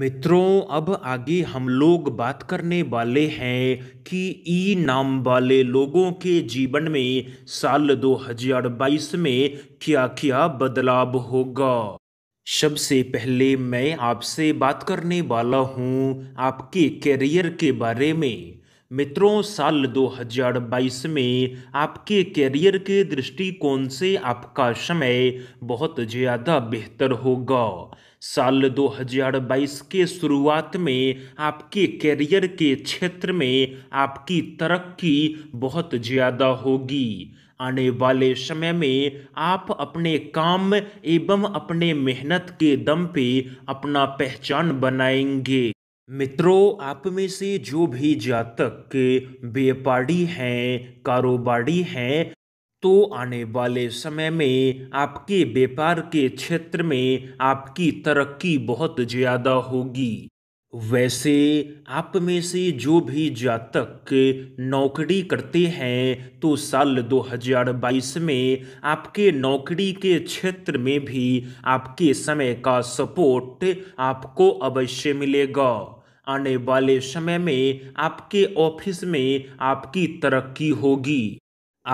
मित्रों अब आगे हम लोग बात करने वाले हैं कि ई नाम वाले लोगों के जीवन में साल 2022 में क्या क्या बदलाव होगा सबसे पहले मैं आपसे बात करने वाला हूँ आपके करियर के बारे में मित्रों साल 2022 में आपके करियर के दृष्टिकोण से आपका समय बहुत ज़्यादा बेहतर होगा साल 2022 के शुरुआत में आपके करियर के क्षेत्र में आपकी तरक्की बहुत ज़्यादा होगी आने वाले समय में आप अपने काम एवं अपने मेहनत के दम पे अपना पहचान बनाएंगे मित्रों आप में से जो भी जातक के व्यापारी हैं कारोबारी हैं तो आने वाले समय में आपके व्यापार के क्षेत्र में आपकी तरक्की बहुत ज़्यादा होगी वैसे आप में से जो भी जातक नौकरी करते हैं तो साल 2022 में आपके नौकरी के क्षेत्र में भी आपके समय का सपोर्ट आपको अवश्य मिलेगा आने वाले समय में आपके ऑफिस में आपकी तरक्की होगी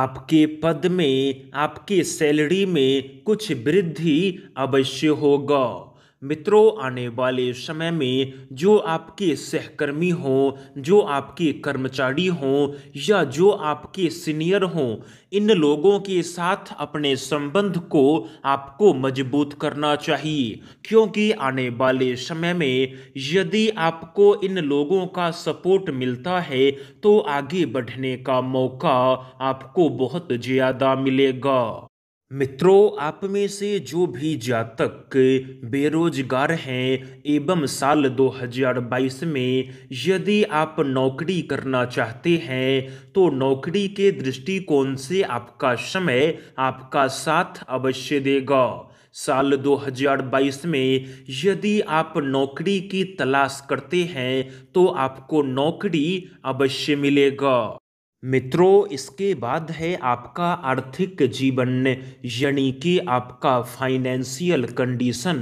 आपके पद में आपके सैलरी में कुछ वृद्धि अवश्य होगा मित्रों आने वाले समय में जो आपके सहकर्मी हों जो आपके कर्मचारी हों या जो आपके सीनियर हों इन लोगों के साथ अपने संबंध को आपको मजबूत करना चाहिए क्योंकि आने वाले समय में यदि आपको इन लोगों का सपोर्ट मिलता है तो आगे बढ़ने का मौका आपको बहुत ज़्यादा मिलेगा मित्रों आप में से जो भी जातक बेरोजगार हैं एवं साल 2022 में यदि आप नौकरी करना चाहते हैं तो नौकरी के दृष्टिकोण से आपका समय आपका साथ अवश्य देगा साल 2022 में यदि आप नौकरी की तलाश करते हैं तो आपको नौकरी अवश्य मिलेगा मित्रों इसके बाद है आपका आर्थिक जीवन यानी कि आपका फाइनेंशियल कंडीशन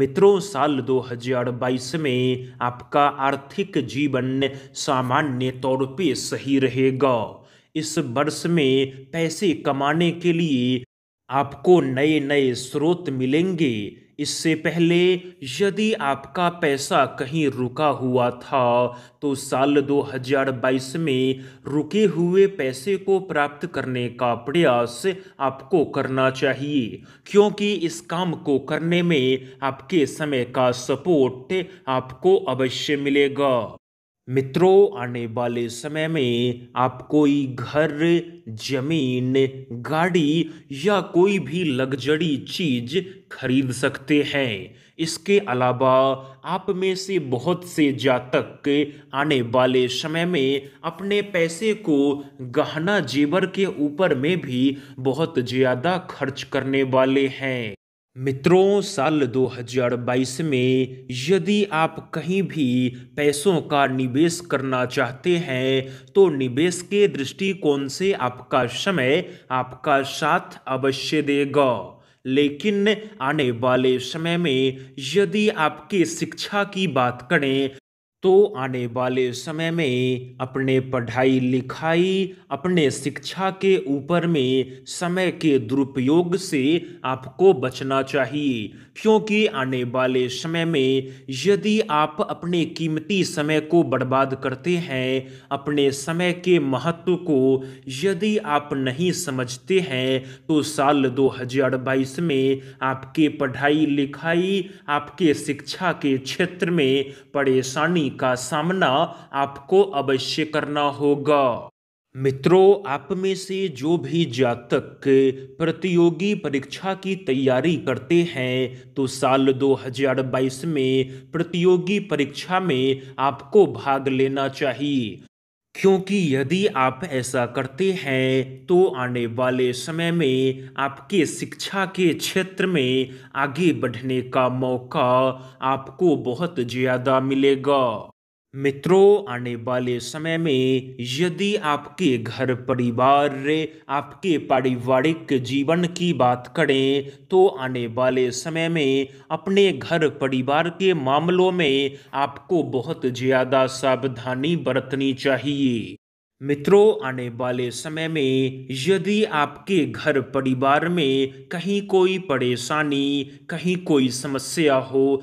मित्रों साल 2022 में आपका आर्थिक जीवन सामान्य तौर पे सही रहेगा इस वर्ष में पैसे कमाने के लिए आपको नए नए स्रोत मिलेंगे इससे पहले यदि आपका पैसा कहीं रुका हुआ था तो साल 2022 में रुके हुए पैसे को प्राप्त करने का प्रयास आपको करना चाहिए क्योंकि इस काम को करने में आपके समय का सपोर्ट आपको अवश्य मिलेगा मित्रों आने वाले समय में आप कोई घर जमीन गाड़ी या कोई भी लग्जरी चीज खरीद सकते हैं इसके अलावा आप में से बहुत से जातक आने वाले समय में अपने पैसे को गहना जेवर के ऊपर में भी बहुत ज़्यादा खर्च करने वाले हैं मित्रों साल 2022 में यदि आप कहीं भी पैसों का निवेश करना चाहते हैं तो निवेश के दृष्टिकोण से आपका समय आपका साथ अवश्य देगा लेकिन आने वाले समय में यदि आपके शिक्षा की बात करें तो आने वाले समय में अपने पढ़ाई लिखाई अपने शिक्षा के ऊपर में समय के दुरुपयोग से आपको बचना चाहिए क्योंकि आने वाले समय में यदि आप अपने कीमती समय को बर्बाद करते हैं अपने समय के महत्व को यदि आप नहीं समझते हैं तो साल 2022 में आपके पढ़ाई लिखाई आपके शिक्षा के क्षेत्र में परेशानी का सामना आपको अवश्य करना होगा मित्रों आप में से जो भी जातक प्रतियोगी परीक्षा की तैयारी करते हैं तो साल 2022 में प्रतियोगी परीक्षा में आपको भाग लेना चाहिए क्योंकि यदि आप ऐसा करते हैं तो आने वाले समय में आपके शिक्षा के क्षेत्र में आगे बढ़ने का मौका आपको बहुत ज़्यादा मिलेगा मित्रों आने वाले समय में यदि आपके घर परिवार आपके पारिवारिक जीवन की बात करें तो आने वाले समय में अपने घर परिवार के मामलों में आपको बहुत ज़्यादा सावधानी बरतनी चाहिए मित्रों आने वाले समय में यदि आपके घर परिवार में कहीं कोई परेशानी कहीं कोई समस्या हो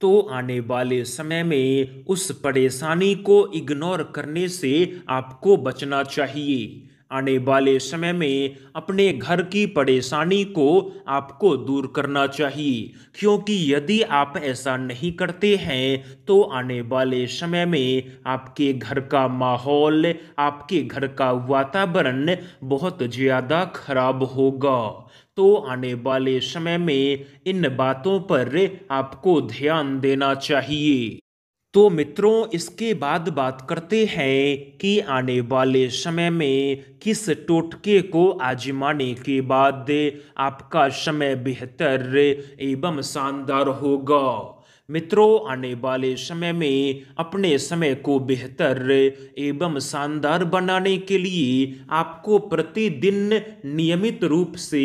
तो आने वाले समय में उस परेशानी को इग्नोर करने से आपको बचना चाहिए आने वाले समय में अपने घर की परेशानी को आपको दूर करना चाहिए क्योंकि यदि आप ऐसा नहीं करते हैं तो आने वाले समय में आपके घर का माहौल आपके घर का वातावरण बहुत ज़्यादा खराब होगा तो आने वाले समय में इन बातों पर आपको ध्यान देना चाहिए तो मित्रों इसके बाद बात करते हैं कि आने वाले समय में किस टोटके को आजमाने के बाद आपका समय बेहतर एवं शानदार होगा मित्रों आने वाले समय में अपने समय को बेहतर एवं शानदार बनाने के लिए आपको प्रतिदिन नियमित रूप से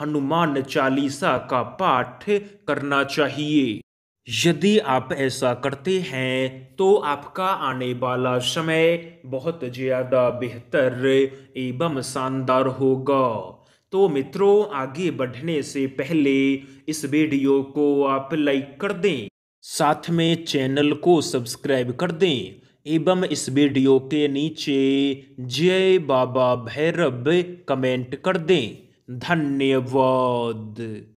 हनुमान चालीसा का पाठ करना चाहिए यदि आप ऐसा करते हैं तो आपका आने वाला समय बहुत ज़्यादा बेहतर एवं शानदार होगा तो मित्रों आगे बढ़ने से पहले इस वीडियो को आप लाइक कर दें साथ में चैनल को सब्सक्राइब कर दें एवं इस वीडियो के नीचे जय बाबा भैरव कमेंट कर दें धन्यवाद